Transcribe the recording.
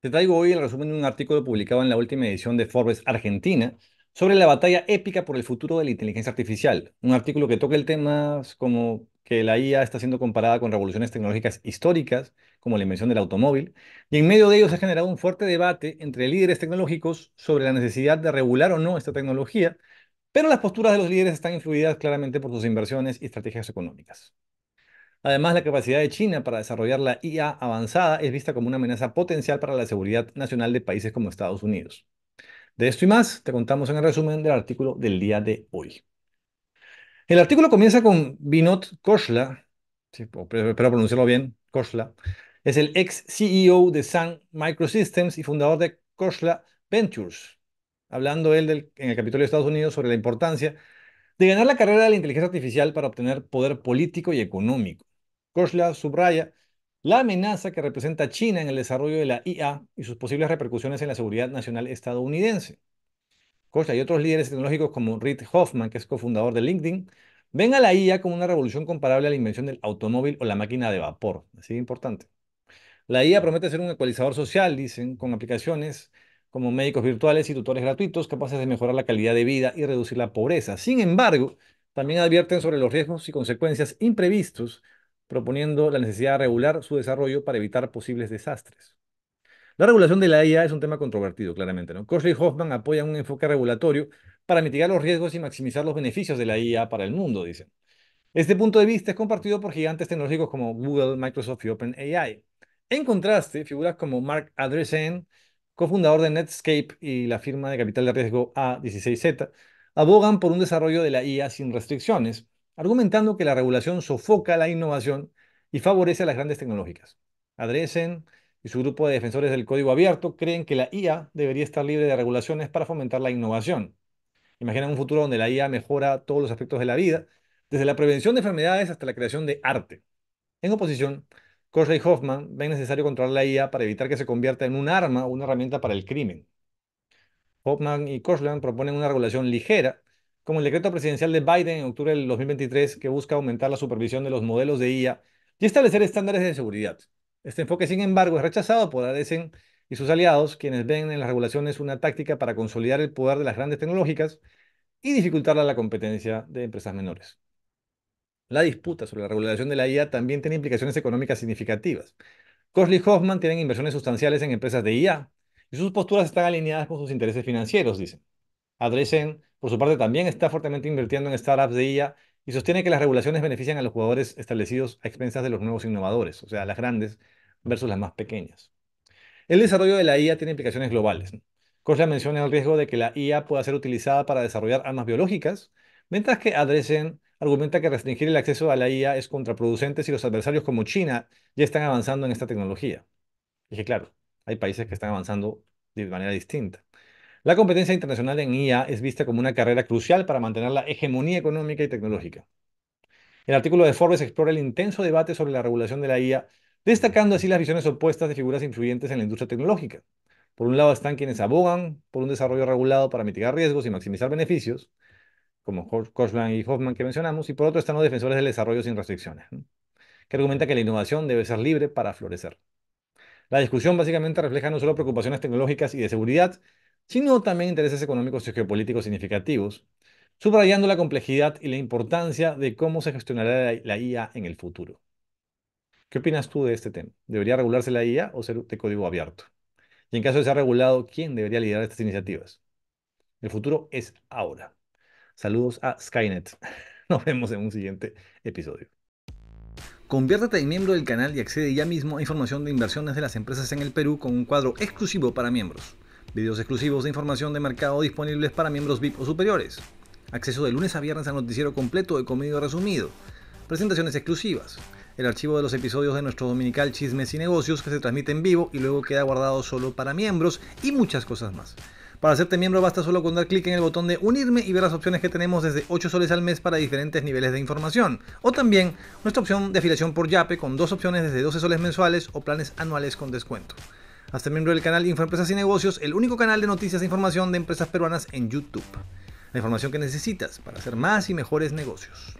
Te traigo hoy el resumen de un artículo publicado en la última edición de Forbes Argentina sobre la batalla épica por el futuro de la inteligencia artificial. Un artículo que toca el tema como que la IA está siendo comparada con revoluciones tecnológicas históricas, como la invención del automóvil, y en medio de ello se ha generado un fuerte debate entre líderes tecnológicos sobre la necesidad de regular o no esta tecnología, pero las posturas de los líderes están influidas claramente por sus inversiones y estrategias económicas. Además, la capacidad de China para desarrollar la IA avanzada es vista como una amenaza potencial para la seguridad nacional de países como Estados Unidos. De esto y más te contamos en el resumen del artículo del día de hoy. El artículo comienza con Vinod Khosla, espero pronunciarlo bien, Khosla, es el ex CEO de Sun Microsystems y fundador de Khosla Ventures, hablando él en el Capitolio de Estados Unidos sobre la importancia de ganar la carrera de la inteligencia artificial para obtener poder político y económico. Koshla subraya la amenaza que representa China en el desarrollo de la IA y sus posibles repercusiones en la seguridad nacional estadounidense. Koshla y otros líderes tecnológicos como Reid Hoffman, que es cofundador de LinkedIn, ven a la IA como una revolución comparable a la invención del automóvil o la máquina de vapor. Así de importante. La IA promete ser un ecualizador social, dicen, con aplicaciones como médicos virtuales y tutores gratuitos capaces de mejorar la calidad de vida y reducir la pobreza. Sin embargo, también advierten sobre los riesgos y consecuencias imprevistos proponiendo la necesidad de regular su desarrollo para evitar posibles desastres. La regulación de la IA es un tema controvertido, claramente. ¿no? y Hoffman apoya un enfoque regulatorio para mitigar los riesgos y maximizar los beneficios de la IA para el mundo, dicen. Este punto de vista es compartido por gigantes tecnológicos como Google, Microsoft y OpenAI. En contraste, figuras como Mark Andreessen, cofundador de Netscape y la firma de capital de riesgo A16Z, abogan por un desarrollo de la IA sin restricciones, argumentando que la regulación sofoca la innovación y favorece a las grandes tecnológicas. Adresen y su grupo de defensores del código abierto creen que la IA debería estar libre de regulaciones para fomentar la innovación. Imaginan un futuro donde la IA mejora todos los aspectos de la vida, desde la prevención de enfermedades hasta la creación de arte. En oposición, Korsley y Hoffman ven necesario controlar la IA para evitar que se convierta en un arma o una herramienta para el crimen. Hoffman y Korsley proponen una regulación ligera como el decreto presidencial de Biden en octubre del 2023 que busca aumentar la supervisión de los modelos de IA y establecer estándares de seguridad. Este enfoque, sin embargo, es rechazado por ADSEN y sus aliados, quienes ven en las regulaciones una táctica para consolidar el poder de las grandes tecnológicas y dificultar la competencia de empresas menores. La disputa sobre la regulación de la IA también tiene implicaciones económicas significativas. Cosley Hoffman tienen inversiones sustanciales en empresas de IA y sus posturas están alineadas con sus intereses financieros, dicen. Adresen, por su parte, también está fuertemente invirtiendo en startups de IA y sostiene que las regulaciones benefician a los jugadores establecidos a expensas de los nuevos innovadores, o sea, las grandes versus las más pequeñas. El desarrollo de la IA tiene implicaciones globales. Koshla menciona el riesgo de que la IA pueda ser utilizada para desarrollar armas biológicas, mientras que Adresen argumenta que restringir el acceso a la IA es contraproducente si los adversarios como China ya están avanzando en esta tecnología. Y claro, hay países que están avanzando de manera distinta. La competencia internacional en IA es vista como una carrera crucial para mantener la hegemonía económica y tecnológica. El artículo de Forbes explora el intenso debate sobre la regulación de la IA, destacando así las visiones opuestas de figuras influyentes en la industria tecnológica. Por un lado están quienes abogan por un desarrollo regulado para mitigar riesgos y maximizar beneficios, como Koshman y Hoffman que mencionamos, y por otro están los defensores del desarrollo sin restricciones, que argumenta que la innovación debe ser libre para florecer. La discusión básicamente refleja no solo preocupaciones tecnológicas y de seguridad, sino también intereses económicos y geopolíticos significativos, subrayando la complejidad y la importancia de cómo se gestionará la, IA en el futuro. ¿Qué opinas tú de este tema? ¿Debería regularse la IA o ser de código abierto? Y en caso de ser regulado, ¿quién debería liderar estas iniciativas? El futuro es ahora. Saludos a Skynet. Nos vemos en un siguiente episodio. Conviértete en miembro del canal y accede ya mismo a información de inversiones de las empresas en el Perú con un cuadro exclusivo para miembros videos exclusivos de información de mercado disponibles para miembros VIP o superiores, acceso de lunes a viernes al noticiero completo de comedio resumido, presentaciones exclusivas, el archivo de los episodios de nuestro dominical Chismes y Negocios que se transmite en vivo y luego queda guardado solo para miembros y muchas cosas más. Para hacerte miembro basta solo con dar clic en el botón de unirme y ver las opciones que tenemos desde 8 soles al mes para diferentes niveles de información. O también nuestra opción de afiliación por YAPE con dos opciones desde 12 soles mensuales o planes anuales con descuento. Hazte miembro del canal Infoempresas y Negocios, el único canal de noticias e información de empresas peruanas en YouTube. La información que necesitas para hacer más y mejores negocios.